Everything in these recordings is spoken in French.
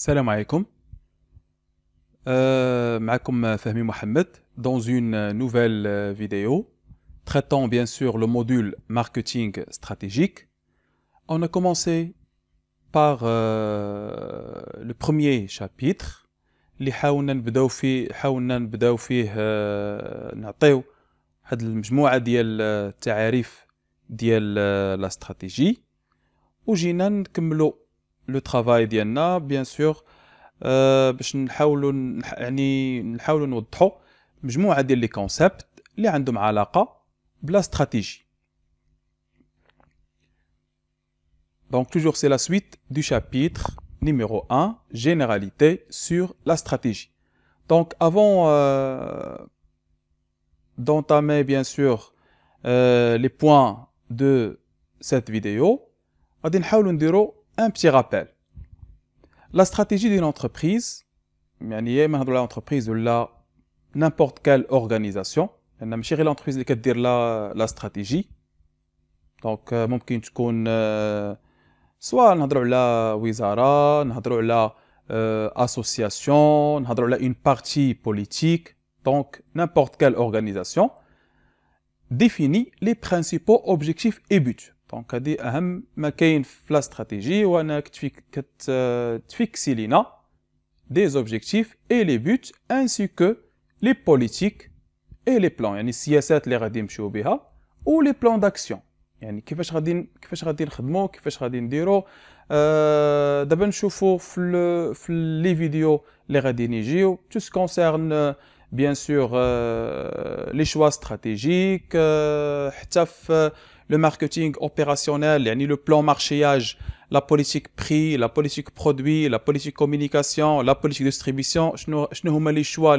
Salam alaikum euh, معكم Fahmi Mohamed dans une nouvelle euh, vidéo traitant bien sûr le module marketing stratégique on a commencé par euh, le premier chapitre اللي حاولنا نبداو فيه حاولنا نبداو فيه نعطيو هاد de ديال التعاريف ديال لا استراتيجي وجينا نكملو le travail bien bien sûr, أه euh, باش نحاولوا يعني نحاولوا نوضحوا مجموعه ديال لي كونسيبت اللي عندهم Donc toujours c'est la suite du chapitre numéro 1, généralité sur la stratégie. Donc avant euh, d'entamer bien sûr euh, les points de cette vidéo, on va un petit rappel. La stratégie d'une entreprise, l'entreprise ou n'importe quelle organisation, l'entreprise qui dire la stratégie. Donc, ممكن euh, تكون euh, soit la la euh, on parle association, une partie politique, donc n'importe quelle organisation définit les principaux objectifs et buts. دونك هادي اهم ما كاين في لا استراتيجي هو انك تفيكسي لينا دي زوبجيكتيف اي لي بوت انسي كو لي بوليتيك اي لي بلان يعني السياسات اللي غادي نمشيو بها و لي بلان داكسيون يعني كيفاش غادي كيفاش غادي نخدمو كيفاش غادي نديرو أه دابا نشوفو في في لي فيديو اللي غادي يجيو تو كونسيرن بيان سور لي شوا استراتيجيك أه حتى في le marketing opérationnel, ni le plan marchéage, la politique prix, la politique produit, la politique communication, la politique distribution, شنو les choix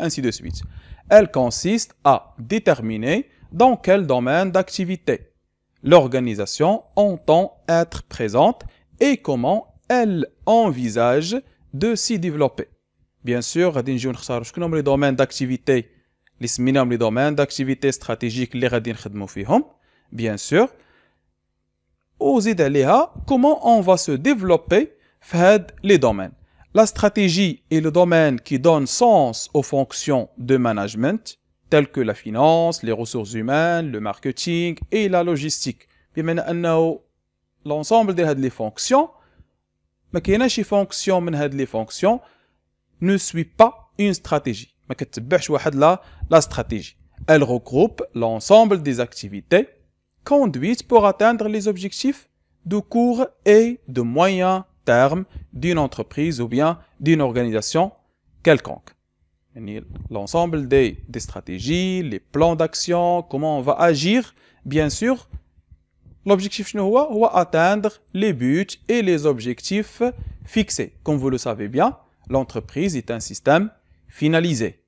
ainsi de suite. Elle consiste à déterminer dans quel domaine d'activité l'organisation entend être présente et comment elle envisage de s'y développer. Bien sûr, غادي نختاروا les domaines d'activité stratégiques les domaines d'activité stratégique bien sûr. aux comment on va se développer dans les domaines. La stratégie est le domaine qui donne sens aux fonctions de management telles que la finance, les ressources humaines, le marketing et la logistique. l'ensemble des fonctions les fonctions ne suit pas une stratégie. la stratégie. Elle regroupe l'ensemble des activités conduite pour atteindre les objectifs de court et de moyen terme d'une entreprise ou bien d'une organisation quelconque. L'ensemble des, stratégies, les plans d'action, comment on va agir, bien sûr, l'objectif chinois va atteindre les buts et les objectifs fixés. Comme vous le savez bien, l'entreprise est un système finalisé.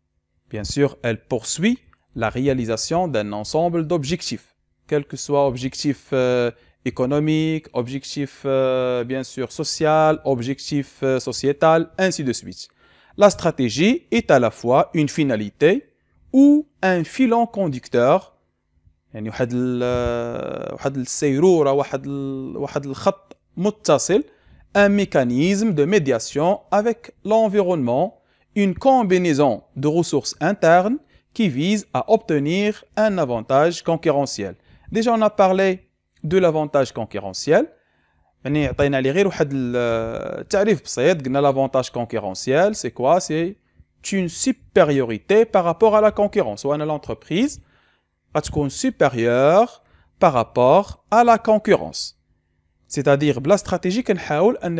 Bien sûr, elle poursuit la réalisation d'un ensemble d'objectifs quel que soit objectif euh, économique, objectif euh, bien sûr social, objectif euh, sociétal, ainsi de suite. La stratégie est à la fois une finalité ou un filon conducteur un mécanisme de médiation avec l'environnement une combinaison de ressources internes qui vise à obtenir un avantage concurrentiel Déjà, on a parlé de l'avantage concurrentiel. L'avantage concurrentiel, c'est quoi C'est une supériorité par rapport à la concurrence. Ou à l'entreprise, à qu'on est supérieur par rapport à la concurrence. C'est-à-dire, la stratégie qu'on haoul, un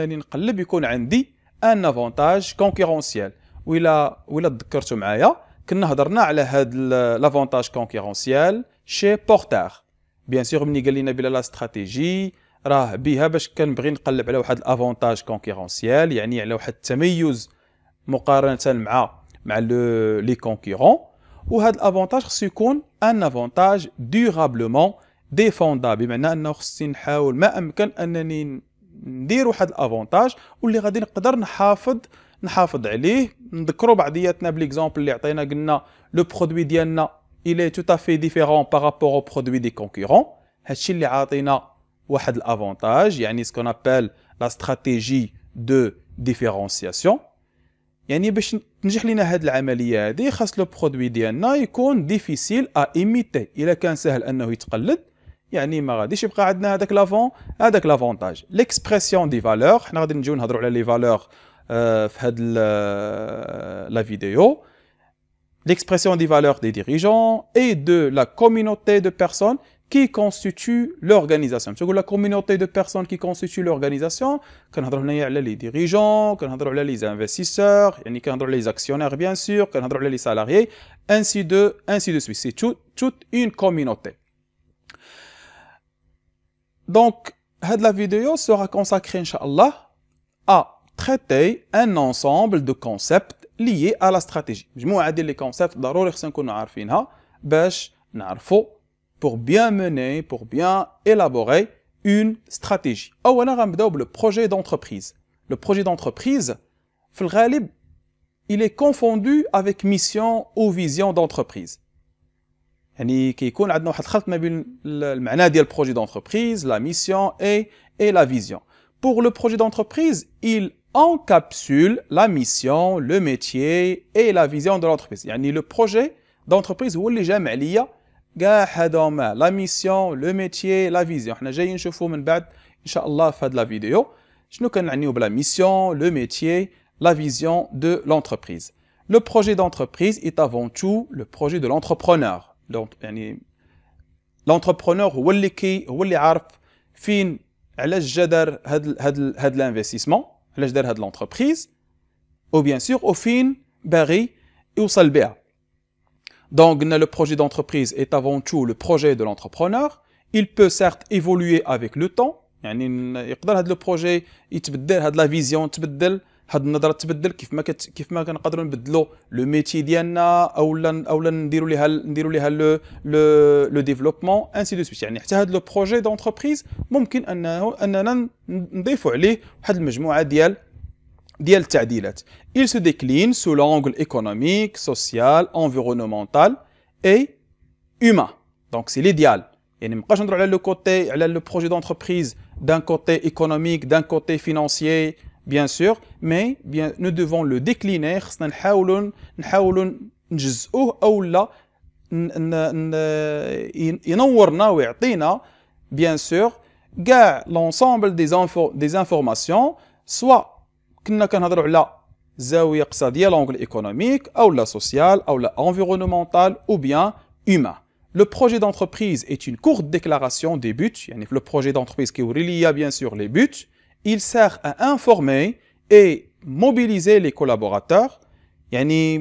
avantage concurrentiel. Ou il a, ou il a l'avantage concurrentiel chez Porter. بيان سيغ ملي قال لنا بلا لا استراتيجي راه بها باش كنبغي نقلب على واحد الافونتاج كونكيرونسيال يعني على واحد التميز مقارنه مع مع لي كونكيرون وهذا الافونتاج خصو يكون ان افونتاج دورابلومون ديفوندا بمعنى انه خصني نحاول ما امكن انني ندير واحد الافونتاج واللي غادي نقدر نحافظ نحافظ عليه نذكروا بعضياتنا بليكزومبل اللي عطينا قلنا لو برودوي ديالنا il est tout à fait différent par rapport aux produits des concurrents هادشي اللي عاطينا واحد الافونتاج يعني سكون ابال لا استراتيجي دو ديفيرونسياسيون يعني باش تنجح لينا هاد العمليه هادي خاص لو برودوي ديالنا يكون ديفيسيل ا ايميتي الا كان سهل انه يتقلد يعني ما غاديش يبقى عندنا هذاك لافون هذاك لافونتاج ليكسبرسيون دي فالور حنا غادي نجيو نهضروا على لي فالور في هاد لا فيديو l'expression des valeurs des dirigeants et de la communauté de personnes qui constituent l'organisation. C'est la communauté de personnes qui constituent l'organisation, a les dirigeants, a les investisseurs, les actionnaires bien sûr, les salariés, ainsi de, ainsi de suite. C'est toute une communauté. Donc, la vidéo sera consacrée, Inch'Allah, à traiter un ensemble de concepts liées à la stratégie. Je vais vous les concepts hein, pour bien mener, pour bien élaborer une stratégie. Ou oh, le projet d'entreprise. Le projet d'entreprise, il est confondu avec mission ou vision d'entreprise. يعني كيكون عندنا واحد الخلط ما d'entreprise, la mission et et la vision. Pour le projet d'entreprise, il encapsule la mission, le métier et la vision de l'entreprise. a le projet d'entreprise هو اللي جامع ليا كاع هذوما لا ميسيون لو ميتيي لا فيزيون حنا جايين نشوفوا من بعد ان شاء الله في هاد لا فيديو شنو كنعنيو بلا mission, le métier, la vision de l'entreprise. Le projet d'entreprise est avant tout le projet de l'entrepreneur. L'entrepreneur هو اللي كي هو اللي عارف فين على الجدر هاد هاد هاد الانفستيسمون de l'entreprise ou bien sûr au Fin Berry ou salbert donc le projet d'entreprise est avant tout le projet de l'entrepreneur il peut certes évoluer avec le temps il a de le projet il a de la vision هاد النظره تبدل كيف ما كت... كيف ما كنقدروا نبدلوا لو ميتي ديالنا اولا اولا نديروا ليها نديروا ليها لو لو لو ديفلوبمون انسي دو سويت يعني حتى هاد لو بروجي دونتربريز ممكن انه اننا نضيفوا عليه واحد المجموعه ديال ديال التعديلات il se décline sous l'angle économique social environnemental et humain donc c'est l'idéal يعني مابقاش نهضروا على لو كوتي على لو بروجي دونتربريز دان كوتي ايكونوميك دان كوتي فينانسيي bien sûr, mais bien, nous devons le décliner. bien sûr l'ensemble des informations soit nous l'angle, économique social environnemental ou bien humain. Le projet d'entreprise est une courte déclaration des buts, le projet d'entreprise qui est relié bien sûr les buts, il sert à informer et mobiliser les collaborateurs يعني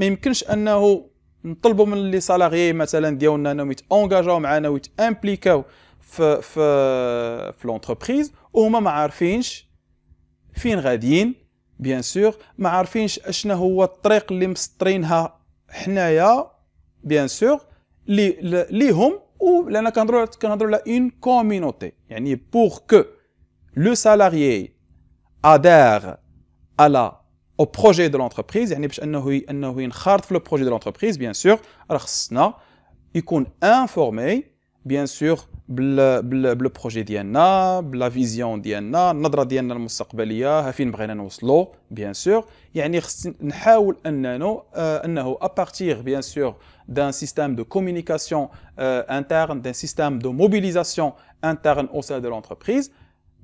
ما يمكنش انه نطلبوا من لي سالاريي مثلا ديالنا انهم يتانجاجاو معنا ويتامبليكاو في في في لونتربريز وهما ما عارفينش فين غاديين بيان سور ما عارفينش اشنا هو الطريق اللي مسطرينها حنايا بيان سور لي ليهم ولانا كنهضروا كنهضروا على اون كومينوتي يعني بور كو le salarié adhère à la, au projet de l'entreprise, يعني باش انه انه le projet de l'entreprise, bien sûr, راه il يكون informé, bien sûr, بال la vision, ديالنا, notre vision ديالنا, النظرة ديالنا المستقبلية, ها فين بغينا نوصلو, bien sûr, يعني خص نحاول اننا à partir bien sûr d'un système de communication euh, interne, d'un système de mobilisation interne au sein de l'entreprise,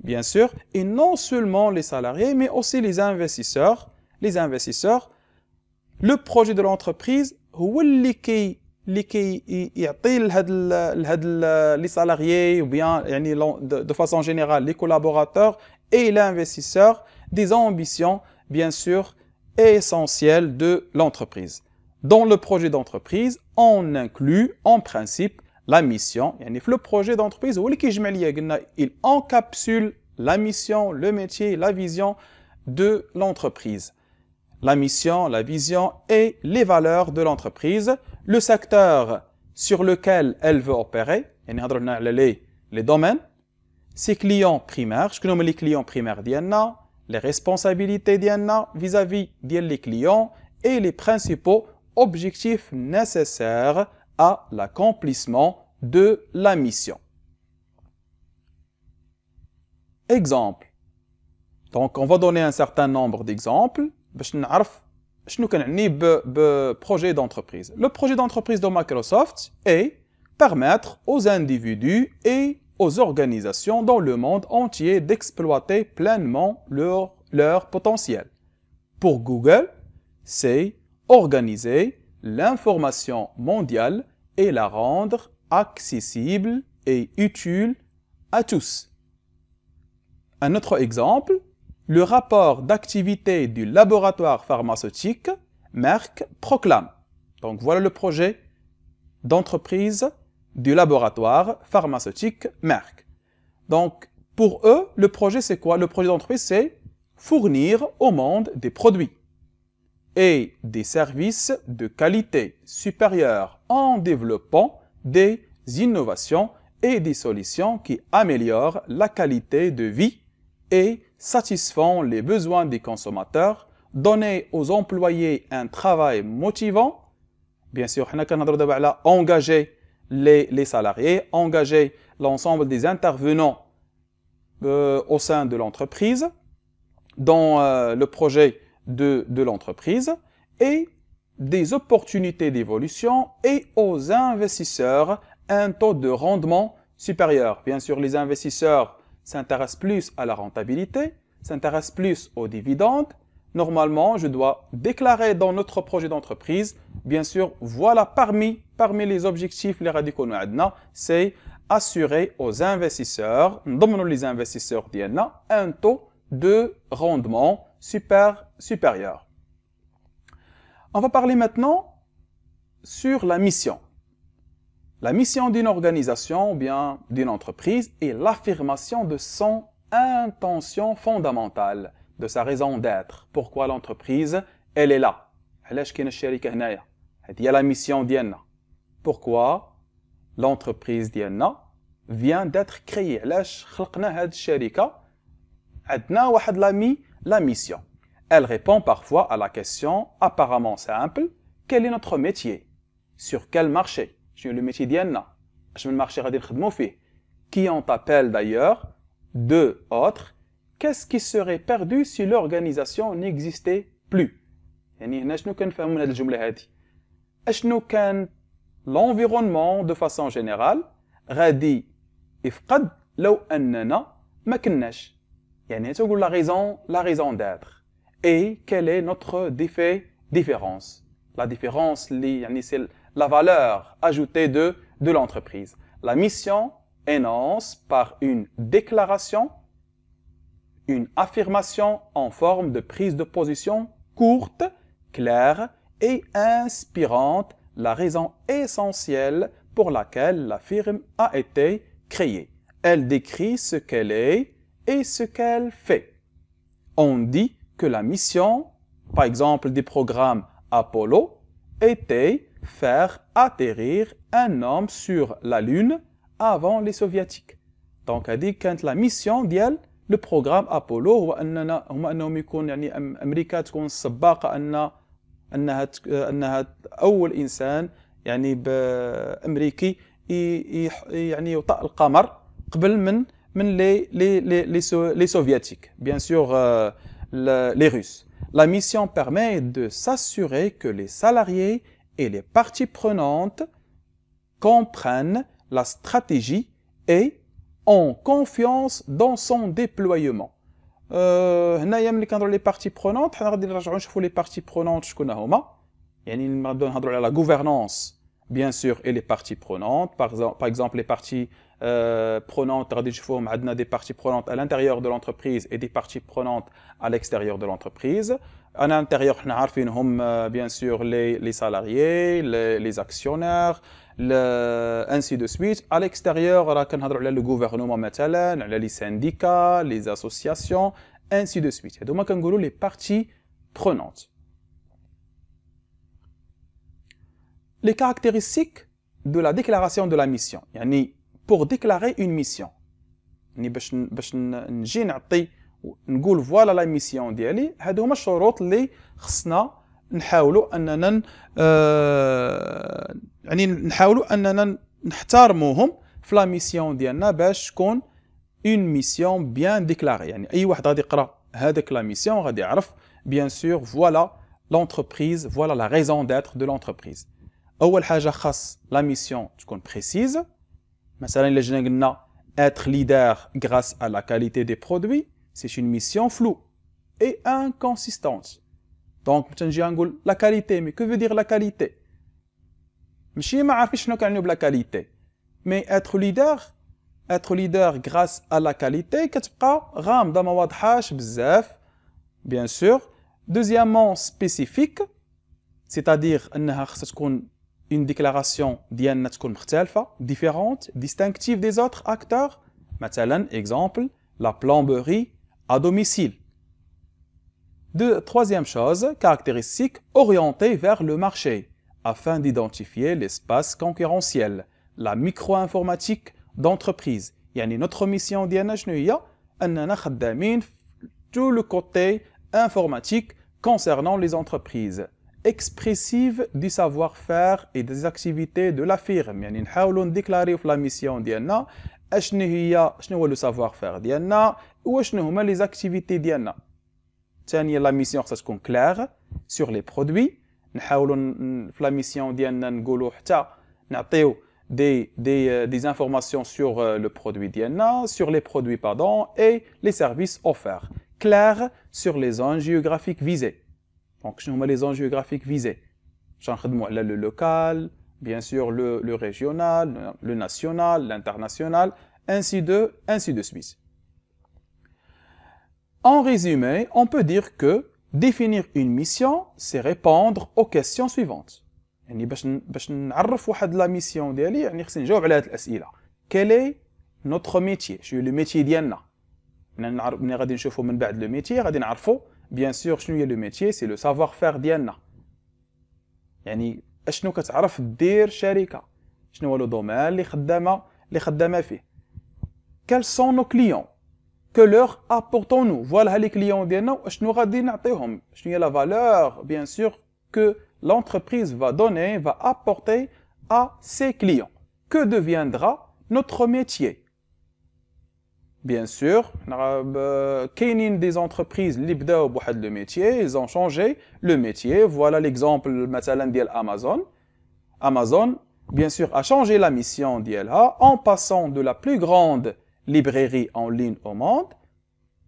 bien sûr, et non seulement les salariés, mais aussi les investisseurs. Les investisseurs, le projet de l'entreprise, les salariés ou bien de façon générale les collaborateurs et l'investisseur des ambitions bien sûr essentielles de l'entreprise. Dans le projet d'entreprise, on inclut en principe la mission le projet d'entreprise il encapsule la mission le métier la vision de l'entreprise la mission la vision et les valeurs de l'entreprise le secteur sur lequel elle veut opérer les domaines ses clients primaires les clients primaires les responsabilités vis-à-vis des clients et les principaux objectifs nécessaires à l'accomplissement de la mission. Exemple. Donc, on va donner un certain nombre d'exemples. projet d'entreprise. Le projet d'entreprise de Microsoft est permettre aux individus et aux organisations dans le monde entier d'exploiter pleinement leur, leur potentiel. Pour Google, c'est organiser l'information mondiale et la rendre accessible et utile à tous. Un autre exemple, le rapport d'activité du laboratoire pharmaceutique Merck proclame. Donc voilà le projet d'entreprise du laboratoire pharmaceutique Merck. Donc pour eux, le projet c'est quoi Le projet d'entreprise c'est fournir au monde des produits et des services de qualité supérieure en développant des innovations et des solutions qui améliorent la qualité de vie et satisfont les besoins des consommateurs, donner aux employés un travail motivant. Bien sûr, engager les, les salariés, engager l'ensemble des intervenants euh, au sein de l'entreprise dans euh, le projet de, l'entreprise et des opportunités d'évolution et aux investisseurs un taux de rendement supérieur. Bien sûr, les investisseurs s'intéressent plus à la rentabilité, s'intéressent plus aux dividendes. Normalement, je dois déclarer dans notre projet d'entreprise, bien sûr, voilà parmi, parmi les objectifs, les radicaux c'est assurer aux investisseurs, les investisseurs un taux de rendement super supérieur. On va parler maintenant sur la mission. La mission d'une organisation ou bien d'une entreprise est l'affirmation de son intention fondamentale, de sa raison d'être, pourquoi l'entreprise, elle est là. Il y a la mission d'Yenna. Pourquoi l'entreprise d'Yenna vient d'être créée la mission. Elle répond parfois à la question apparemment simple, quel est notre métier Sur quel marché Je le métier d'Yenna. Je le marché Qui en t'appelle d'ailleurs Deux autres. Qu'est-ce qui serait perdu si l'organisation n'existait plus l'environnement de façon générale غادي c'est la raison, la raison d'être. Et quelle est notre différence La différence, c'est la valeur ajoutée de, de l'entreprise. La mission énonce par une déclaration, une affirmation en forme de prise de position courte, claire et inspirante, la raison essentielle pour laquelle la firme a été créée. Elle décrit ce qu'elle est, et ce qu'elle fait. On dit que la mission, par exemple des programmes Apollo, était faire atterrir un homme sur la Lune avant les Soviétiques. Donc, elle dit quand la mission d'elle le programme Apollo يعني يعني يطأ القمر قبل من les, les, les, les, soviétiques, bien sûr euh, les Russes. La mission permet de s'assurer que les salariés et les parties prenantes comprennent la stratégie et ont confiance dans son déploiement. Euh, هنايا ملي les parties prenantes, برونونت حنا غادي parties prenantes لي شكون bien sûr, et les parties prenantes. Par, exemple, les parties euh, prenantes, on Adna, des parties prenantes à l'intérieur de l'entreprise et des parties prenantes à l'extérieur de l'entreprise. À l'intérieur, hum, euh, bien sûr, les, salariés, les, actionnaires, ainsi de suite. À l'extérieur, le gouvernement, les syndicats, les associations, ainsi de suite. Et donc, les parties prenantes. les caractéristiques de la déclaration de la mission يعني pour déclarer une mission يعني باش باش نجي نعطي نقول فوالا لا ميسيون ديالي هادو هما الشروط اللي خصنا نحاولوا اننا آه يعني نحاولوا اننا نحترموهم في لا ميسيون ديالنا باش تكون اون ميسيون بيان ديكلاري يعني اي واحد غادي يقرا هذاك لا ميسيون غادي يعرف بيان سور فوالا l'entreprise, voilà la raison d'être de l'entreprise. اول حاجه خاص لا ميسيون تكون بريسيز مثلا الا جينا قلنا être leader grâce à la qualité des produits c'est une mission floue et inconsistante Donc, مثلا نجي نقول لا كاليتي مي veut dire? la qualité? كاليتي ماشي ما عارفين شنو كنعنيو بلا كاليتي être leader être leader grâce à la qualité كتبقى غامضه ما واضحاش بزاف bien sûr deuxièmement spécifique c'est-à-dire انها خصها تكون une déclaration ديالنا différente distinctive des autres acteurs مثلا exemple la plomberie à domicile Deux, troisième chose, caractéristique orientée vers le marché, afin d'identifier l'espace concurrentiel, la micro-informatique d'entreprise. يعني notre mission ديالنا شنو هي؟ tout le côté informatique concernant les entreprises expressive du savoir-faire et des activités de la firme. Yani, nous essayons de déclarer la mission de la ce qu'il y le savoir-faire de Ou qu'est-ce qu'il y a les activités la Tiens, il y a la mission, de la claire sur les produits. Nous essayons la mission de des, euh, des, informations sur euh, le produit DNA, sur les produits et les services offerts. Claire sur les zones géographiques visées. Donc, je les zones géographiques visées. Là, le local, bien sûr, le, régional, le national, l'international, ainsi de, ainsi de suite. En résumé, on peut dire que définir une mission, c'est répondre aux questions suivantes. يعني باش باش نعرف واحد لا ميسيون ديالي يعني خصني نجاوب على هاد الاسئله كالي نوتر métier شو لو ميتي ديالنا غادي نشوفو من بعد لو ميتي غادي نعرفو Bien sûr, le métier, c'est le savoir-faire d'iana. Je ne sais pas si vous savez le dire, cherika. Je ne vois le domaine, le service, Quels sont nos clients? Que leur apportons-nous? Voilà les clients d'iana. Je ne veux pas dire la valeur, bien sûr, que l'entreprise va donner, va apporter à ses clients. Que deviendra notre métier? Bien sûr, a euh, des entreprises de le métier, ils ont changé le métier. Voilà l'exemple de Amazon. Amazon bien sûr a changé la mission en passant de la plus grande librairie en ligne au monde.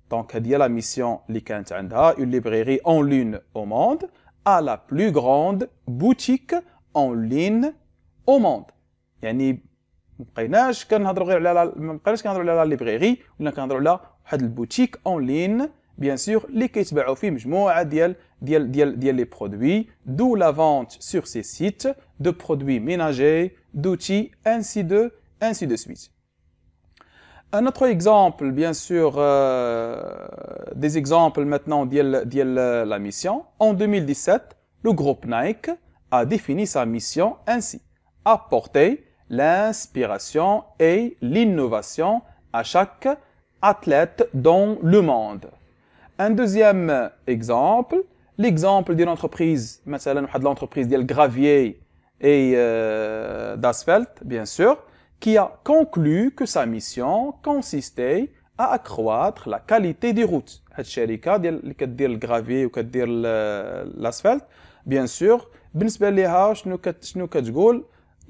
Donc il y la mission une librairie en ligne au monde, à la plus grande boutique en ligne au monde. كنهضروا غير على كنهضروا على كنهضروا على واحد البوتيك اون بيان سور فيه Un autre exemple, bien sûr, euh, des exemples maintenant de euh, la mission. En 2017, le groupe Nike a défini sa mission ainsi. Apporter l'inspiration et l'innovation à chaque athlète dans le monde. Un deuxième exemple, l'exemple d'une entreprise, de l'entreprise de Gravier et euh, d'asphalte, bien sûr, qui a conclu que sa mission consistait à accroître la qualité des routes. ديال euh, bien sûr, ليها شنو شنو كتقول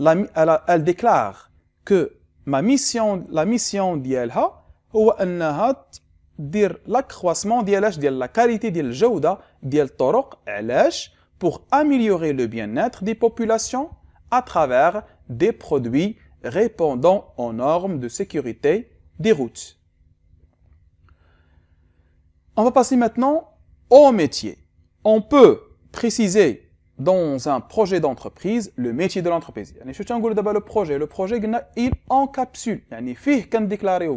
elle, déclare que ma mission, la mission ديالها ou انها دير dire l'accroissement ديال la qualité pour améliorer le bien-être des populations à travers des produits répondant aux normes de sécurité des routes. On va passer maintenant au métier. On peut préciser dans un projet d'entreprise le métier de l'entreprise. le projet le projet il encapsule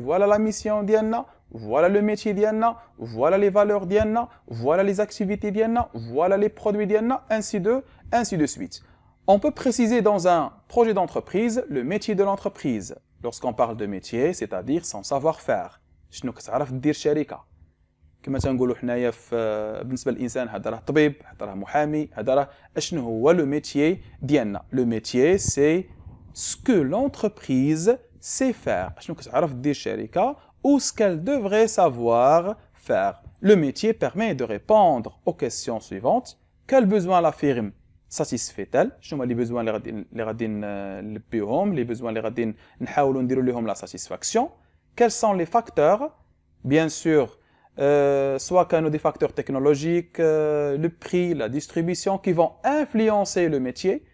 voilà la mission ديالنا voilà le métier ديالنا voilà les valeurs ديالنا voilà les activités ديالنا voilà les produits ديالنا ainsi de ainsi de suite. On peut préciser dans un projet d'entreprise le métier de l'entreprise. Lorsqu'on parle de métier, c'est-à-dire son savoir-faire. كما تنقولوا حنايا في آه، بالنسبه للانسان هذا راه طبيب هذا راه محامي هذا راه اشنو هو لو ميتيي ديالنا لو ميتيي سي سكو لونتربريز سي فار شنو كتعرف دير الشركه او سكال دوفري سافوار فار faire. Le métier permet de répondre aux questions suivantes. Quel besoin la firme satisfait-elle شنو les besoins اللي غادي اللي غادي نلبيوهم لي besoins لي غادي نحاولوا نديروا ليهم لا ساتيسفاكسيون quels سون لي فاكتور بيان سور Euh, soit qu'un des facteurs technologiques, euh, le prix, la distribution, qui vont influencer le métier.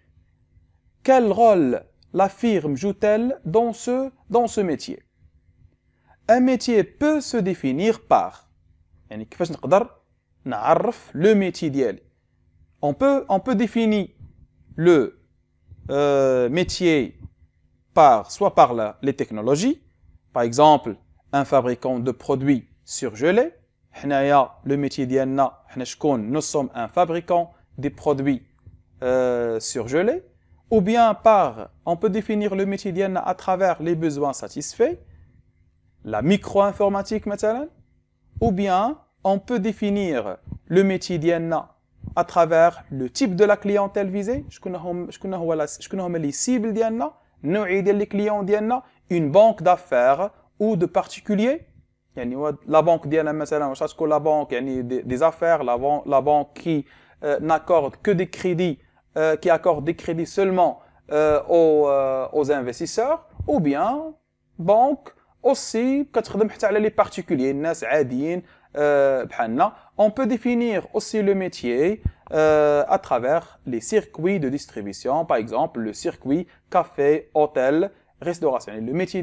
Quel rôle la firme joue-t-elle dans ce, dans ce métier Un métier peut se définir par le on peut on peut définir le euh, métier par soit par les technologies par exemple un fabricant de produits surgelés. Le métier nous sommes un fabricant des produits euh, surgelés. Ou bien par, on peut définir le métier à travers les besoins satisfaits, la micro-informatique maintenant. Ou bien on peut définir le métier à travers le type de la clientèle visée, les les clients une banque d'affaires ou de particuliers, la banque la banque مثلا des affaires la banque qui euh, n'accorde que des crédits euh, qui accorde des crédits seulement euh, aux investisseurs ou bien banque aussi les particuliers on peut définir aussi le métier à travers les circuits de distribution, par exemple le circuit café, hôtel, restauration. Le métier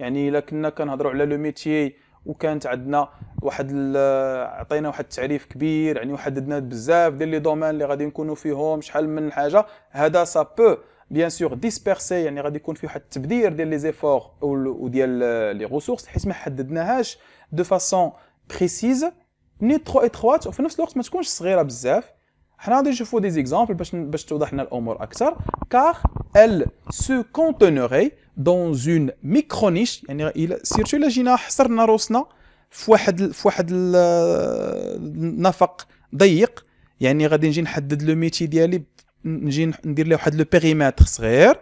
يعني الا كنا كنهضروا على لو ميتيي وكانت عندنا واحد عطينا واحد التعريف كبير يعني وحددنا بزاف ديال لي دومين اللي غادي نكونوا فيهم شحال من حاجه هذا سا بو بيان سور ديسبيرسي يعني غادي يكون فيه واحد التبذير ديال لي زيفور وديال لي ريسورس حيت ما حددناهاش دو فاسون بريسيز ني ترو اتروات وفي نفس الوقت ما تكونش صغيره بزاف حنا غادي نشوفوا دي زيكزامبل باش باش توضح لنا الامور اكثر كار ال سو كونتينوري دون اون ميكرونيش يعني سيرتو الا جينا حصرنا روسنا في واحد في واحد النفق ضيق يعني غادي نجي نحدد لو ميتي ديالي نجي ندير ليه واحد لو بيريمتر صغير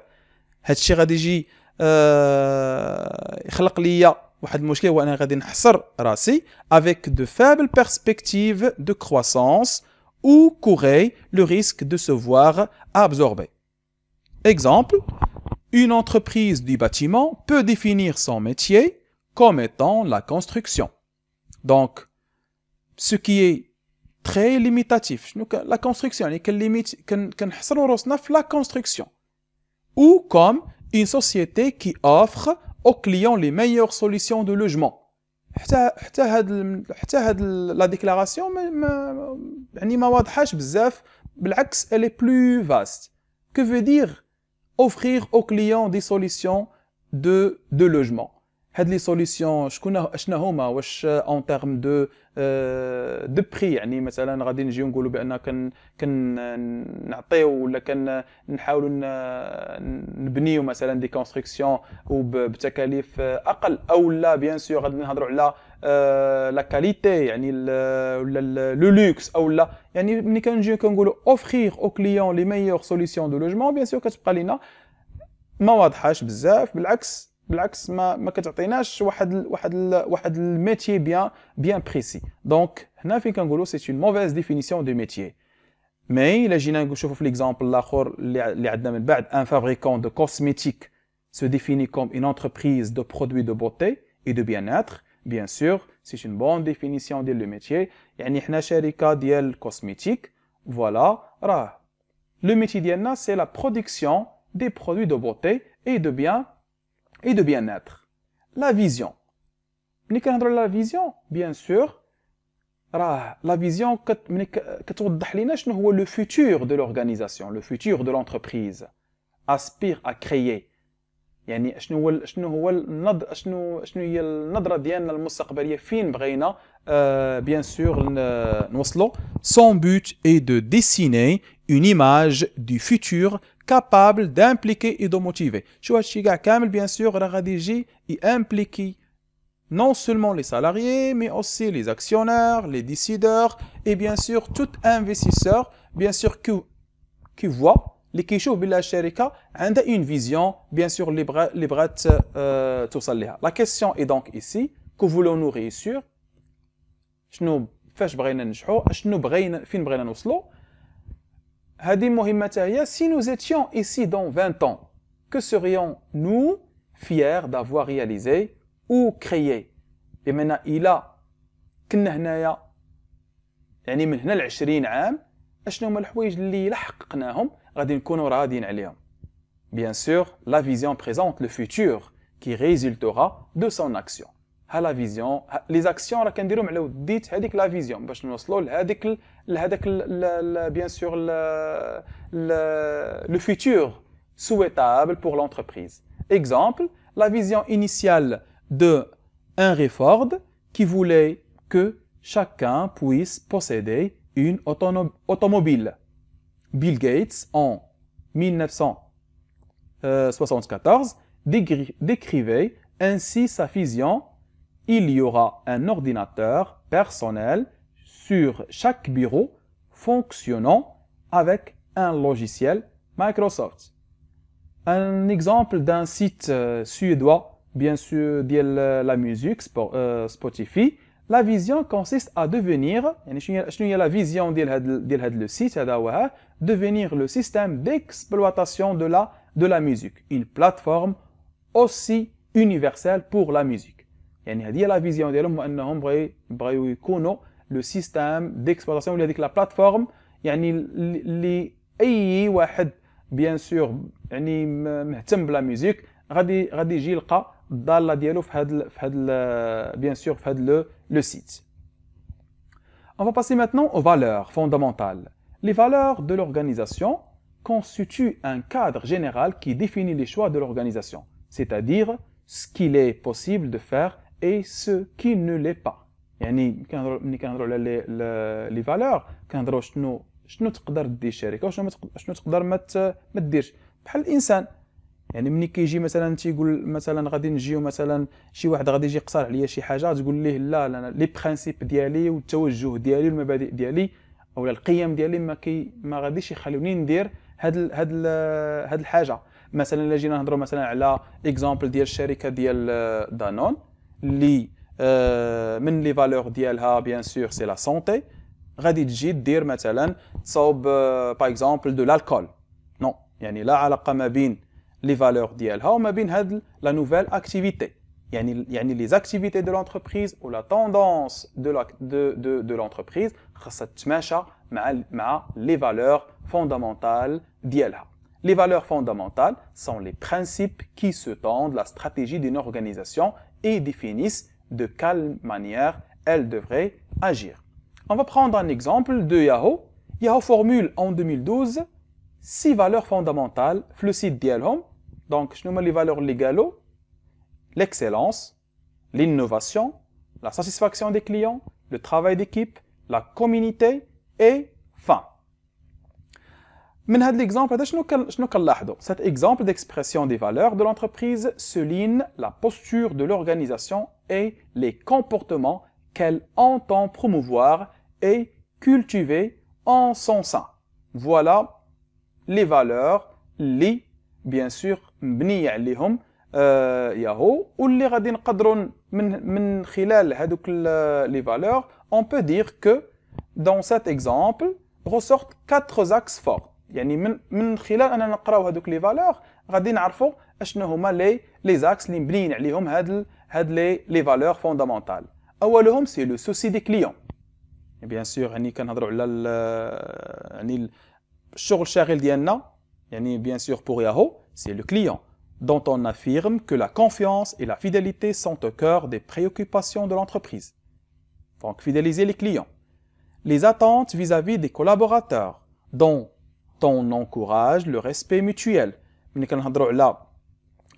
هادشي غادي يجي آه يخلق ليا واحد المشكل هو انا غادي نحصر راسي افيك دو فابل بيرسبكتيف دو كروسونس او كوري لو ريسك دو سوفوار ابزوربي اكزامبل Une entreprise du bâtiment peut définir son métier comme étant la construction. Donc, ce qui est très limitatif, la construction, la construction, ou comme une société qui offre aux clients les meilleures solutions de logement. La déclaration, elle est plus vaste que veut dire offrir aux clients des solutions de, de logement. هاد لي سوليسيون شكون شنا هما واش اون تيرم دو دو بري يعني مثلا غادي نجيو نقولوا بان كن كن نعطيو ولا كن نحاولوا نبنيو مثلا دي كونستركسيون وبتكاليف اقل او لا بيان سور غادي نهضروا على la qualité le luxe ou la يعني ملي offrir aux clients les meilleures solutions de logement bien sûr كتبقى لينا ما واضحاش بزاف بالعكس بالعكس ما ما كتعطيناش واحد ال واحد je واحد الميتي بيان بيان بريسي دونك هنا فين كنقولوا سي اون موفيز ديفينيسيون دو جينا في ليكزامبل الاخر اللي se définit comme une entreprise de produits de beauté et de bien-être Bien sûr, c'est une bonne définition de le métier. يعني ديال cosmétique. Voilà, le métier c'est la production des produits de beauté et de bien et de bien-être. La vision. ملي la vision, bien sûr, la vision كتوضح le futur de l'organisation, le futur de l'entreprise. Aspire à créer bien sûr son but est de dessiner une image du futur capable d'impliquer et de motiver شو هادشي bien sûr la غادي يجي implique non seulement les salariés, mais aussi les actionnaires, les décideurs et bien sûr tout investisseur, bien sûr qui, qui voit اللي كيشوف بلي الشركه عندها اون فيزيون بيان سور اللي بغات اللي بغات توصل ليها لا كيسيون اي دونك ايسي كو فولو نو ريسير شنو فاش بغينا ننجحوا شنو بغينا فين بغينا نوصلوا هذه مهمه حتى هي سي نو زيتيون ايسي دون 20 ans que serions-nous fiers d'avoir réalisé ou créé بمعنى الى كنا هنايا يعني من هنا ل 20 عام اشنو هما الحوايج اللي حققناهم Bien sûr, la vision présente le futur qui résultera de son action. la vision, les actions la vision bien sûr le, futur souhaitable pour l'entreprise. Exemple, la vision initiale de Henry Ford qui voulait que chacun puisse posséder une automobile. Bill Gates, en 1974, décrivait ainsi sa vision. Il y aura un ordinateur personnel sur chaque bureau fonctionnant avec un logiciel Microsoft. Un exemple d'un site euh, suédois, bien sûr, de euh, la musique, euh, Spotify, la vision consiste à devenir, la vision de le site, devenir le système d'exploitation de la, de la musique, une plateforme aussi universelle pour la musique. هذه la vision ديالهم انهم بغيو يكونوا le système d'exploitation ou la plateforme, بلاتفورم يعني اللي اي واحد بيان سور يعني مهتم بلا ميوزيك غادي غادي يجي يلقى dans la dialogue bien sûr le, site on va passer maintenant aux valeurs fondamentales les valeurs de l'organisation constituent un cadre général qui définit les choix de l'organisation c'est-à-dire ce qu'il est possible de faire et ce qui ne l'est pas يعني ملي يعني ملي كيجي مثلا تيقول مثلا غادي نجيو مثلا شي واحد غادي يجي يقصر عليا شي حاجه تقول ليه لا انا لي برينسيپ ديالي والتوجه ديالي والمبادئ ديالي او القيم ديالي ما كي ما غاديش يخلوني ندير هاد الـ هاد الـ هاد الحاجه مثلا الا جينا نهضروا مثلا على اكزامبل ديال الشركه ديال آه، دانون اللي آه، من لي فالور ديالها بيان سور سي لا سونتي غادي تجي دير مثلا تصاوب باغ اكزومبل دو الكول نو يعني لا علاقه ما بين les valeurs ديالها la nouvelle activité يعني ni les activités de l'entreprise ou la tendance de l'entreprise Cette les valeurs fondamentales ديالها Les valeurs fondamentales sont les principes qui se tendent la stratégie d'une organisation et définissent de quelle manière elle devrait agir. On va prendre un exemple de Yahoo. Yahoo formule en 2012 six valeurs fondamentales le site donc, je nomme les valeurs légales, l'excellence, l'innovation, la satisfaction des clients, le travail d'équipe, la communauté et fin. l'exemple cet exemple d'expression des valeurs de l'entreprise souligne la posture de l'organisation et les comportements qu'elle entend promouvoir et cultiver en son sein. Voilà les valeurs, les بيان سور مبنيه عليهم آه ياهو واللي غادي نقدروا من من خلال هذوك لي فالور اون بو دير كو دون سات اكزامبل ريسورت كاتر زاكس فور يعني من من خلال اننا نقراو هذوك لي فالور غادي نعرفوا اشنو هما لي لي زاكس اللي مبنيين عليهم هاد هاد لي لي فالور فوندامونتال اولهم سي لو سوسي دي كليون بيان سور يعني كنهضروا على يعني الشغل الشاغل ديالنا bien sûr, pour Yahoo, c'est le client, dont on affirme que la confiance et la fidélité sont au cœur des préoccupations de l'entreprise. Donc, fidéliser les clients. Les attentes vis-à-vis des collaborateurs, dont on encourage le respect mutuel.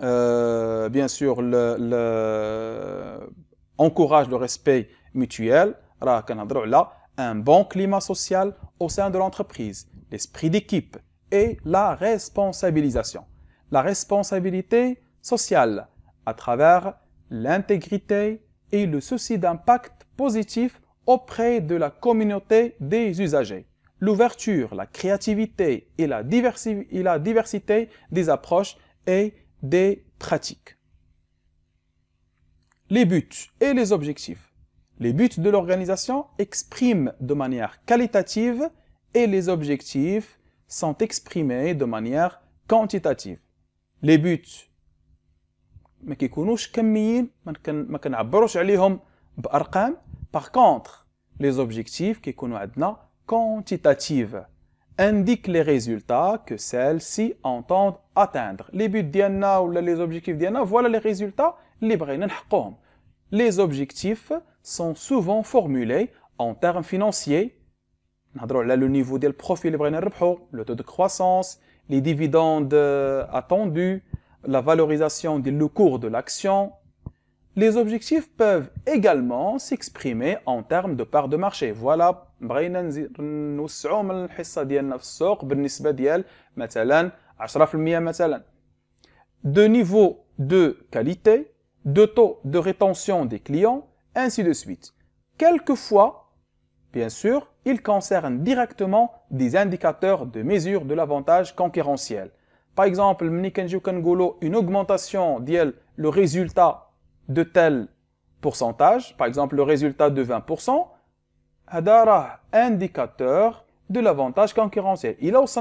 Euh, bien sûr, le, encourage le respect mutuel. Là, un bon climat social au sein de l'entreprise, l'esprit d'équipe, et la responsabilisation. La responsabilité sociale à travers l'intégrité et le souci d'impact positif auprès de la communauté des usagers. L'ouverture, la créativité et la, et la diversité des approches et des pratiques. Les buts et les objectifs. Les buts de l'organisation expriment de manière qualitative et les objectifs sont exprimés de manière quantitative. Les buts ما كيكونوش كميين ما, كن... ما كنعبروش Par contre, les objectifs indiquent les résultats que celles-ci entendent atteindre. Les buts ou les objectifs voilà les résultats Les objectifs sont souvent formulés en termes financiers, le niveau niveau profil le taux de croissance, les dividendes croissance euh, la valorisation du cours de l'action. Les objectifs peuvent également s'exprimer en termes de part de marché. Voilà, De niveau de qualité, de taux de rétention des clients, ainsi de suite. Quelquefois, bien sûr, il concerne directement des indicateurs de mesure de l'avantage concurrentiel. Par exemple, une augmentation d'IEL, le résultat de tel pourcentage, par exemple le résultat de 20%, un indicateur de l'avantage concurrentiel. Il a aussi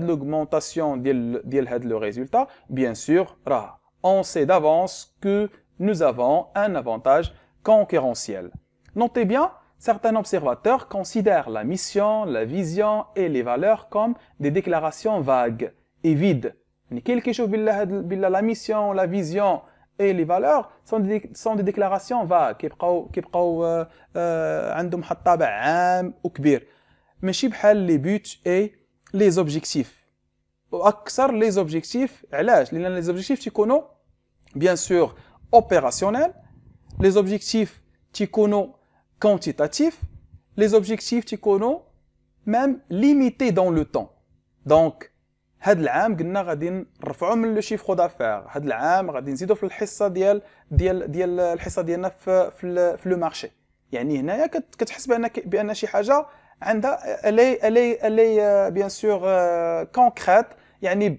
l'augmentation de le résultat, bien sûr, on sait d'avance que nous avons un avantage concurrentiel. Notez bien, certains observateurs considèrent la mission, la vision et les valeurs comme des déclarations vagues et vides. La mission, la vision et les valeurs sont des, sont des déclarations vagues. Euh, euh, Mais les buts et les objectifs. les objectifs, les objectifs bien sûr, opérationnels. Les objectifs quantitatif, les objectifs connais même limités dans le temps. Donc, هاد العام قلنا غادي نرفعوا من لو شيفر دافير هاد العام غادي نزيدوا في الحصه ديال ديال ديال الحصه ديالنا في في, في لو مارشي يعني هنايا كتحس بان بان شي حاجه عندها الي الي الي بيان سور كونكريت يعني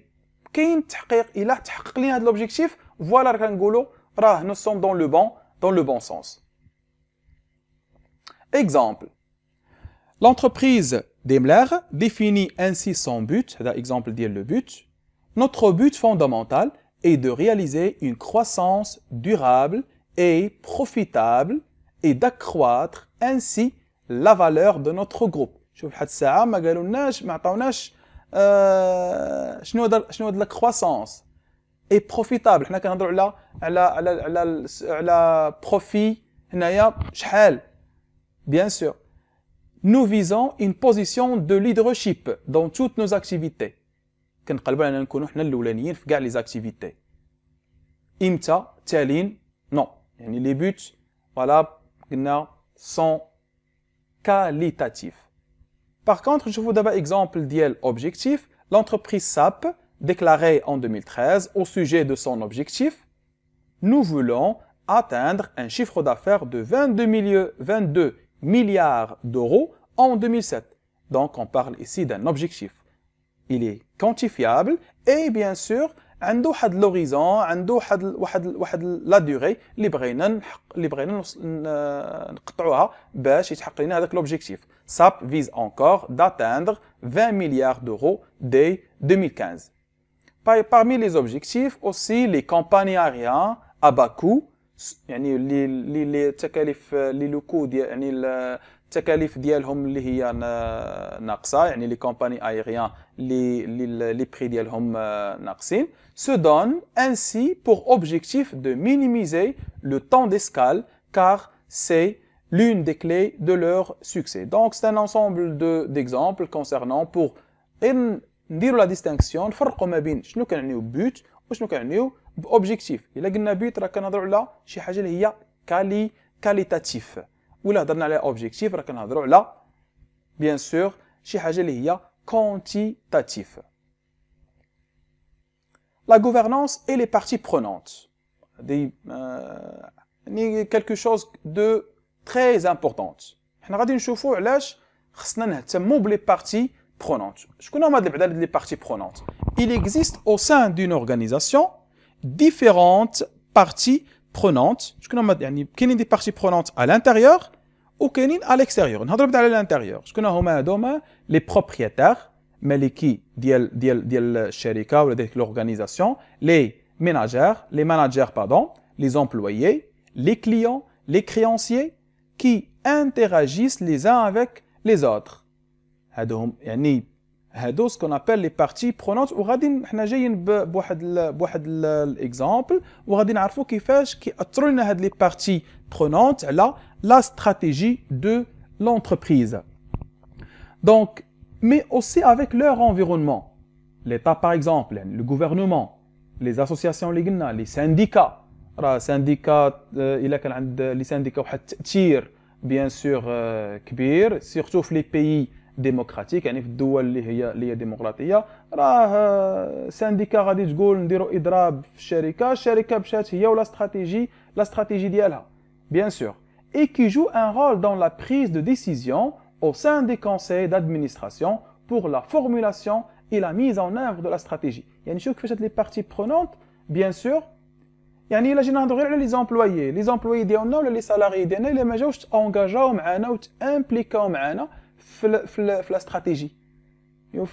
كاين تحقيق الى تحقق لي هاد لوبجيكتيف فوالا راه كنقولوا راه نو سوم دون لو بون دون لو بون سونس Exemple. L'entreprise Daimler définit ainsi son but, par exemple dire le but. Notre but fondamental est de réaliser une croissance durable et profitable et d'accroître ainsi la valeur de notre groupe. شوف لحد الساعة ما قالولناش ما عطاوناش شنو شنو هاد la croissance اي بروفيتابل حنا كنهضروا على على على على على بروفي هنايا شحال Bien sûr, nous visons une position de leadership dans toutes nos activités. les activités نكونوا حنا le Les buts, لي زاكتيفيتي امتى التالين qualitatifs. l'entreprise SAP déclarait en 2013 au sujet de son objectif Nous voulons atteindre un chiffre d'affaires de 22, 22 milliards d'euros en 2007. Donc on parle ici d'un objectif. Il est quantifiable et bien sûr, il a l'horizon un واحد un had la durée اللي بغينا d'atteindre 20 milliards d'euros dès 2015 parmi les objectifs aussi les aériennes à bas يعني اللي اللي التكاليف اللي لوكو ديال يعني التكاليف ديالهم اللي هي ناقصه يعني لي كومباني ايريان لي لي بري ديالهم ناقصين se donne ainsi pour objectif de minimiser le temps d'escale car c'est l'une des clés de leur succès. Donc c'est un ensemble d'exemples de, concernant pour نديروا la distinction, نفرقوا ما بين شنو كنعنيو بوت وشنو كنعنيو باوبجيكتيف الا قلنا بيت راه كنهضروا على شي حاجه اللي هي كالي كاليتاتيف ولا هضرنا على اوبجيكتيف راه كنهضروا على بيان سور شي حاجه اللي هي كونتيتاتيف la gouvernance et les parties prenantes. Des, euh, كالكو شوز دو تري important. حنا غادي نشوفوا علاش خصنا نهتموا بلي بارتي برونونت شكون هما بعدا لي بارتي برونونت il existe au sein d'une organisation différentes parties prenantes. Je ma dernière. Quelle des parties prenantes à l'intérieur ou quelle à l'extérieur? On va parler à l'intérieur. Je connais comme les propriétaires, mais les qui d'iel d'iel d'iel sherika ou de l'organisation, les ménagères, les managers pardon, les employés, les clients, les créanciers qui interagissent les uns avec les autres. Adom, yani ce qu'on appelle les parties prenantes. Et aujourd'hui, nous allons voir un exemple. Et aujourd'hui, nous allons voir comment les parties prenantes ont la stratégie de l'entreprise. Donc, mais aussi avec leur environnement. L'État, par exemple, le gouvernement, les associations les syndicats. Euh, les syndicats, sont y les syndicats bien sûr, les plus importants. Surtout les pays démocratique يعني في الدول اللي هي اللي هي ديمقراطيه راه سانديكا غادي تقول اضراب في الشركه الشركه هي ولا استراتيجي لا استراتيجي ديالها bien sûr, et qui joue un rôle dans la prise de décision au sein des conseils d'administration pour la formulation et la mise en œuvre de la stratégie. يعني شوف كيفاش les parties prenantes, bien sûr. يعني الا جينا نهضروا على لي زومبلويي، لي ديالنا ولا لي سالاري ديالنا الا ما جاوش معنا وتامبليكاو معنا la stratégie. Euh,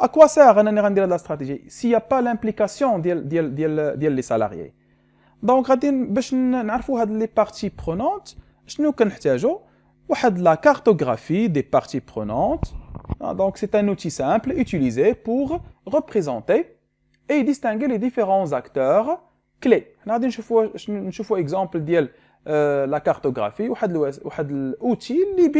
à quoi sert la stratégie s'il n'y a pas l'implication des salariés Donc, باش les parties prenantes, شنو avons واحد la cartographie des parties prenantes. Ah, donc, c'est un outil simple utilisé pour représenter et distinguer les différents acteurs clés. je نشوفوا un exemple de euh, la cartographie, ou واحد l'outil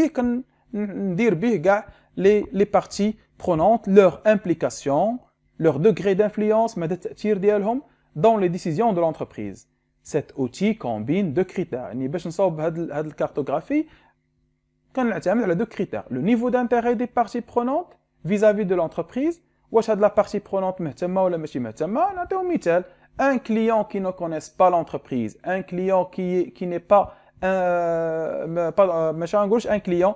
c'est-à-dire les les parties prenantes, leur implication, leur degré d'influence, dans les décisions de l'entreprise. Cet outil combine deux critères. Nielsen Quand on a deux critères, le niveau d'intérêt des parties prenantes vis-à-vis de l'entreprise, de la partie prenante, un client qui ne connaît pas l'entreprise, un client qui n'est pas, euh, euh, à gauche un client.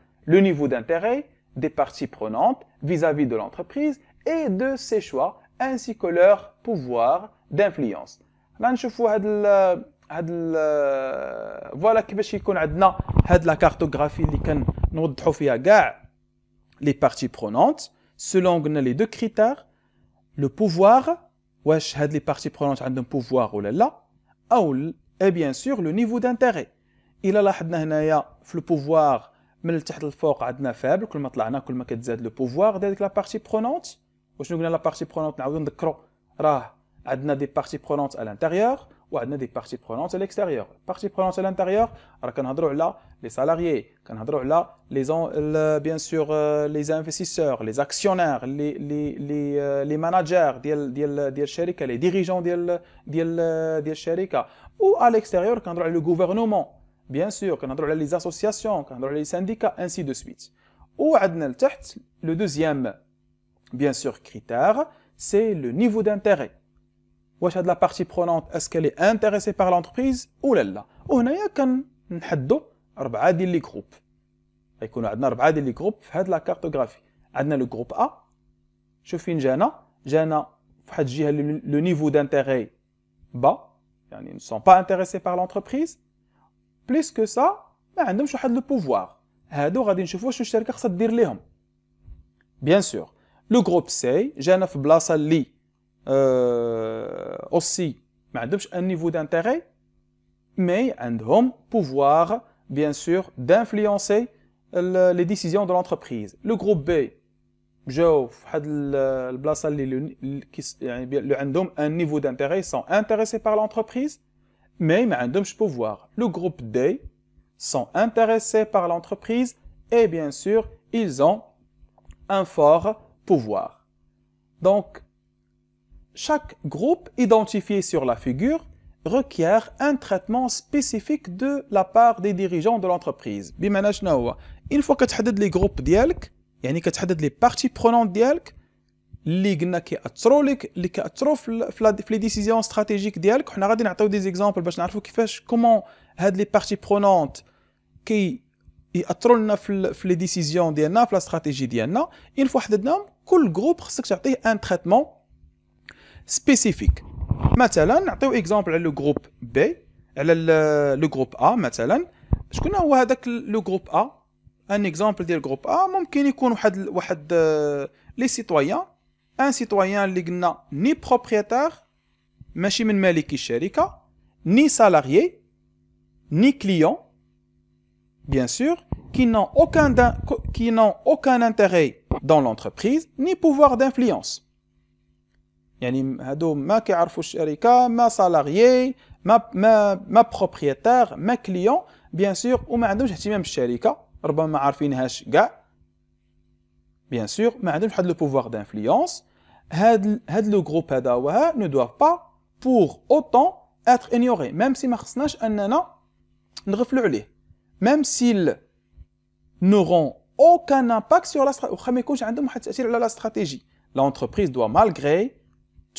le niveau d'intérêt des parties prenantes vis-à-vis de l'entreprise et de ses choix ainsi que leur pouvoir d'influence. Voilà la cartographie عندنا هاد لا كارتوغرافي اللي كنوضحوا فيها كاع les parties prenantes selon les deux critères le pouvoir واش هاد parties prenantes برونونت عندهم pouvoir ولا لا et bien sûr le niveau d'intérêt الى لاحظنا هنايا في le pouvoir من التحت للفوق عندنا فابل كل ما طلعنا كل ما كتزاد لو بوفوار ديال ديك لا بارتي برونونت وشنو قلنا لا بارتي برونونت نعاودو نذكرو راه عندنا دي بارتي برونونت ا لانتيريور وعندنا دي بارتي برونونت ا ليكستيريور بارتي برونونت ا لانتيريور راه كنهضرو على لي سالاريي كنهضرو على لي زون بيان سور لي انفستيسور لي اكسيونير لي لي لي لي ماناجير ديال ديال ديال الشركه لي ديريجون ديال ديال ديال الشركه و ا ليكستيريور كنهضرو على لو غوفرنمون bien sûr, quand on a les associations, quand on a les syndicats, ainsi de suite. Ou le deuxième, bien sûr, critère, c'est le niveau d'intérêt. Ou de la partie prenante, est-ce qu'elle est intéressée par l'entreprise ou là Ou on a quatre groupes. Et qu'on a quatre groupes, fait la cartographie. On a le groupe A, je suis une jana, jana, le niveau d'intérêt bas, ils ne sont pas intéressés par l'entreprise. Plus que ça, il le pouvoir. Bien sûr, le groupe C, Jeanne aussi, un niveau d'intérêt, mais j'ai le pouvoir, bien sûr, d'influencer les décisions de l'entreprise. Le groupe B, un niveau d'intérêt, sont intéressés par l'entreprise mais ما عندهمش pouvoir. Le groupe D sont intéressés par l'entreprise et bien sûr, ils ont un fort pouvoir. Donc, chaque groupe identifié sur la figure requiert un traitement spécifique de la part des dirigeants de l'entreprise. شنو une fois que as les groupes ديالك يعني les parties prenantes ديالك اللي قلنا كياثروا لك اللي كياثروا في لي ديسيزيون ستراتيجيك ديالك حنا غادي نعطيو دي زيكزامبل باش نعرفوا كيفاش كومون هاد لي بارتي برونونت كي ياثروا لنا في لي ديسيزيون ديالنا في لا استراتيجي ديالنا اون فوا حددناهم كل جروب خصك تعطيه ان تريتمون سبيسيفيك مثلا نعطيو اكزامبل على لو جروب بي على لو جروب ا مثلا شكون هو هذاك لو جروب ا ان اكزامبل ديال جروب ا ممكن يكون واحد واحد لي آه، سيتويان un citoyen ligna ni propriétaire, ماشي من مالكي الشركة ni salarié ni client bien sûr qui n'ont aucun qui n'ont aucun intérêt dans l'entreprise ni pouvoir d'influence يعني هادو ما كيعرفوا الشركة ما salarié ما ما propriétaire ما client bien sûr وما عندهمش اهتمام بالشركة ربما ما عارفينهاش كاع bien sûr ما عندهمش واحد لو بوفوار d'influence هاد هاد لو جروب هذا وها ne doivent pas pour autant être ignorés même si ما خصناش اننا نغفلوا عليه même s'ils n'auront aucun impact sur la واخا ما يكونش عندهم واحد التاثير على لا استراتيجي l'entreprise doit malgré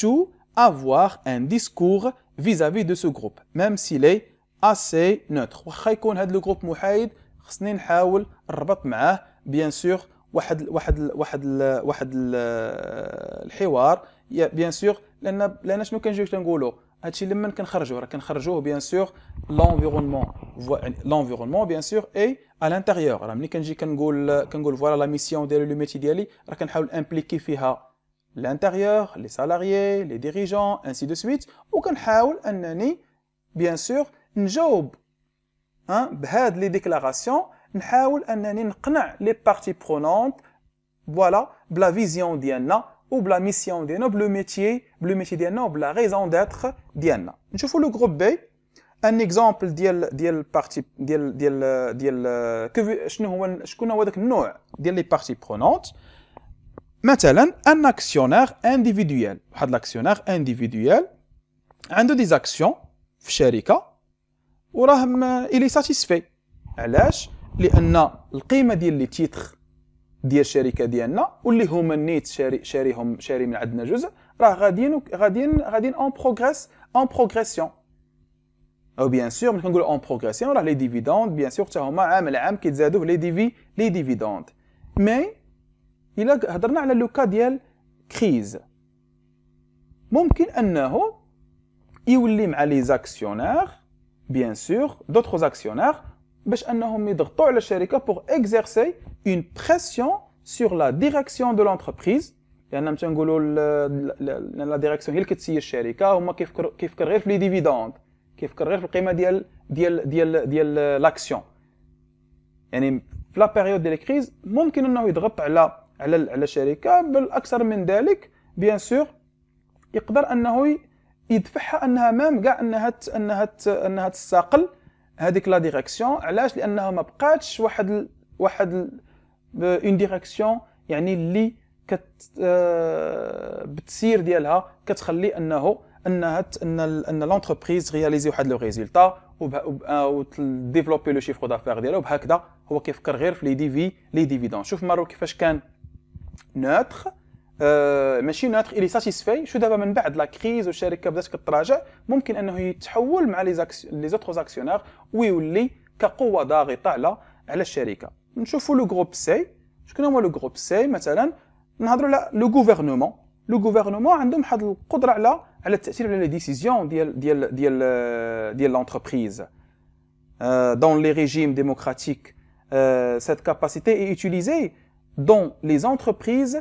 tout avoir un discours vis-à-vis -vis de ce groupe même s'il est assez neutre واخا يكون هذا لو جروب محايد خصني نحاول نربط معاه بيان سور واحد واحد واحد واحد الحوار بيان سور لان لان شنو كنجيو تنقولوا هادشي لما كنخرجوه راه كنخرجوه بيان سور لونفيرونمون يعني لونفيرونمون بيان سور اي ا لانتيريور راه ملي كنجي كنقول كنقول فوالا لا ميسيون ديال لو ميتي ديالي راه كنحاول امبليكي فيها لانتيريور لي salariés لي ديريجون انسي دو سويت وكنحاول انني بيان سور نجاوب ها بهاد لي ديكلاراسيون نحاول انني نقنع لي parties برونونت فوالا بلا فيزيون ديالنا ou la mission de notre métier, le métier de notre la raison d'être de Je fais le groupe B, un exemple de de partie de de que je ne connais pas avec nous de les parties prenantes. Maintenant, un actionnaire individuel, had l'actionnaire individuel, un de des actions, chérica, ou il est satisfait. Alors, لان القيمه ديال لي تيتر ديال الشركه ديالنا واللي هما نيت شاري شاريهم شاري من عندنا جزء راه غاديين غاديين غاديين اون بروغريس اون بروغريسيون او بيان سور ملي كنقولوا اون بروغريسيون راه لي ديفيدوند بيان سور حتى هما عام لعام كيتزادوا لي ديفي لي ديفيدوند مي الا هضرنا على لوكا ديال كريز ممكن انه يولي مع لي زاكسيونير بيان سور دوطخ زاكسيونير باش انهم يضغطوا على الشركه بوغ اكزيرسي اون بريسيون سور لا ديريكسيون دو لونتربريز لان مثلا نقولوا لا ديريكسيون هي اللي كتسير الشركه هما كيفكر كيفكر غير في لي ديفيدوند كيفكر غير في القيمه ديال ديال ديال ديال لاكسيون يعني في لا بيريود ديال كريز ممكن انه يضغط على على على الشركه بل اكثر من ذلك بيان سور يقدر انه يدفعها انها مام كاع انها انها انها تستقل هذيك لا ديريكسيون علاش لانه ما بقاتش واحد ال... واحد ال... اون ديريكسيون يعني اللي كت آه، بتسير ديالها كتخلي انه انها ان ان لونتربريز رياليزي واحد لو ريزولتا وديفلوبي آه، لو شيفر دافير ديالو بهكذا هو كيفكر غير في لي ديفي لي ديفيدون شوف مارو كيفاش كان نوتر آه، ماشي ناتر الي ساتيسفاي شو دابا من بعد لا كريز والشركه بدات كتراجع ممكن انه يتحول مع لي زاكس لي زوتر اكسيونير ويولي كقوه ضاغطه على على الشركه نشوفوا لو جروب سي شكون هو لو جروب سي مثلا نهضروا على لو غوفرنمون لو غوفرنمون عندهم واحد القدره على على التاثير على لي ديسيزيون ديال ديال ديال ديال لونتربريز دون لي ريجيم démocratiques آه، cette كاباسيتي est utilisée dans لي زونتربريز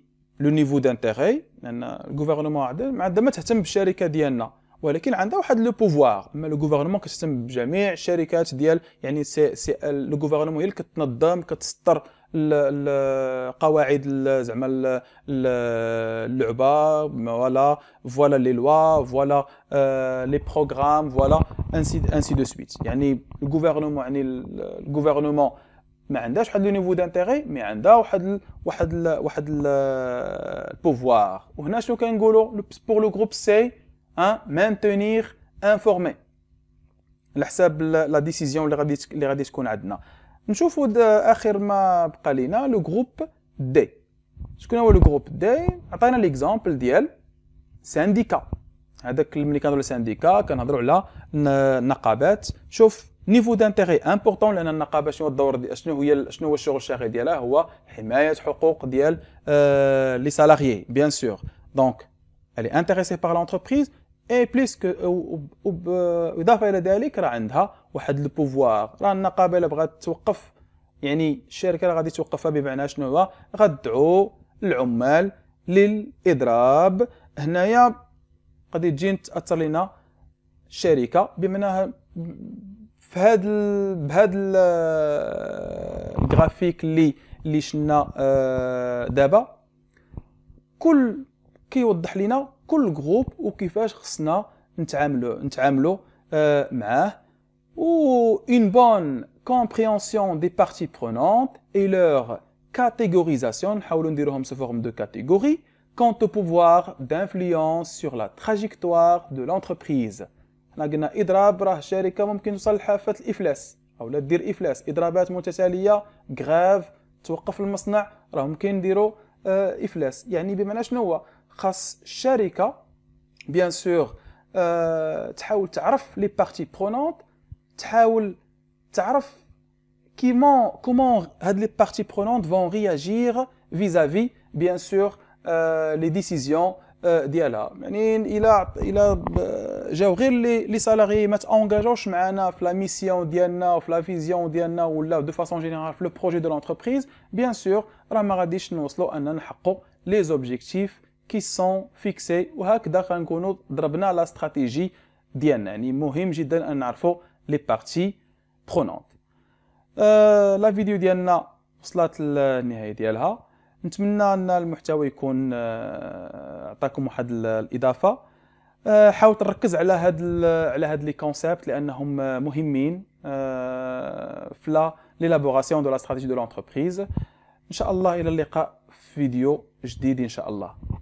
لو نيفو دانتيغي لان الغوفرنمون عندها ما تهتم بالشركه ديالنا ولكن عندها واحد لو بوفوار اما لو غوفرنمون كتهتم بجميع الشركات ديال يعني سي سي لو غوفرنمون هي اللي كتنظم كتستر القواعد زعما اللعبه فوالا فوالا لي لوا فوالا لي آه، بروغرام فوالا انسي انسي دو سويت يعني الغوفرنمون يعني الغوفرنمون ما عندهاش واحد لو نيفو دانتيغي مي عندها واحد ال واحد ال واحد البوفوار وهنا شنو كنقولوا بور لو جروب سي ان مانتونير انفورمي على حساب لا ديسيزيون اللي غادي اللي غادي تكون عندنا نشوفوا اخر ما بقى لينا لو جروب دي شكون هو لو جروب دي عطينا ليكزامبل ديال سانديكا هذاك ملي كنهضروا على سانديكا كنهضروا على النقابات شوف نيفو دانتيغي امبورطون لان النقابه شنو الدور دي شنو هي شنو هو الشغل الشاغل ديالها هو حمايه حقوق ديال لي سالاريي بيان سور دونك الي انتريسي بار لونتربريز اي بليس كو اضافه الى ذلك راه عندها واحد لو بوفوار راه النقابه الا بغات توقف يعني الشركه راه غادي توقفها بمعنى شنو هو غدعو العمال للاضراب هنايا غادي تجي تاثر لنا الشركه بمعنى Dans ce graphique, اللي اللي شفنا دابا كل كيوضح لنا كل جروب وكيفاش خصنا نتعاملوا نتعاملوا معاه و une bonne compréhension des parties prenantes et leur catégorisation quant au pouvoir d'influence sur la trajectoire de l'entreprise. احنا قلنا اضراب راه شركه ممكن توصل لحافه الافلاس او لا دير افلاس اضرابات متتاليه غاف توقف المصنع راه ممكن نديرو آه افلاس يعني بمعنى شنو هو خاص الشركه بيان سور آه تحاول تعرف لي بارتي برونونت تحاول تعرف كيمون كومون هاد لي بارتي برونونت فون رياجير فيزافي بيان سور آه، لي ديسيزيون آه، ديالها يعني الى الى جاو غير لي لي سالاري ما تانجاجوش معنا في لا ميسيون ديالنا وفي لا فيزيون ديالنا ولا دو فاسون جينيرال في لو بروجي دو لونتربريز بيان سور راه ما غاديش نوصلوا اننا نحققوا لي زوبجيكتيف كي سون فيكسي وهكذا غنكونوا ضربنا لا استراتيجي ديالنا يعني مهم جدا ان نعرفوا لي بارتي برونونت أه لا فيديو ديالنا وصلت للنهايه ديالها نتمنى ان المحتوى يكون آه، عطاكم واحد الاضافه آه، حاول تركز على هاد على هاد لي كونسيبت لانهم آه، مهمين في لا ليلابوراسيون دو لا استراتيجي دو لونتربريز ان شاء الله الى اللقاء في فيديو جديد ان شاء الله